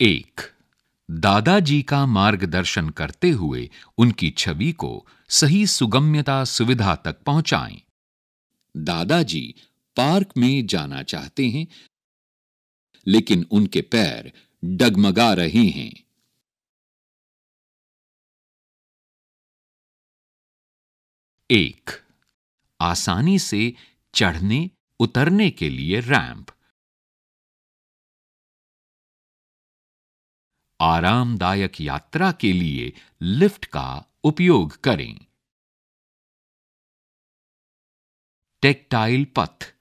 एक दादाजी का मार्गदर्शन करते हुए उनकी छवि को सही सुगम्यता सुविधा तक पहुंचाएं। दादाजी पार्क में जाना चाहते हैं लेकिन उनके पैर डगमगा रहे हैं एक आसानी से चढ़ने उतरने के लिए रैंप आरामदायक यात्रा के लिए लिफ्ट का उपयोग करें टेक्टाइल पथ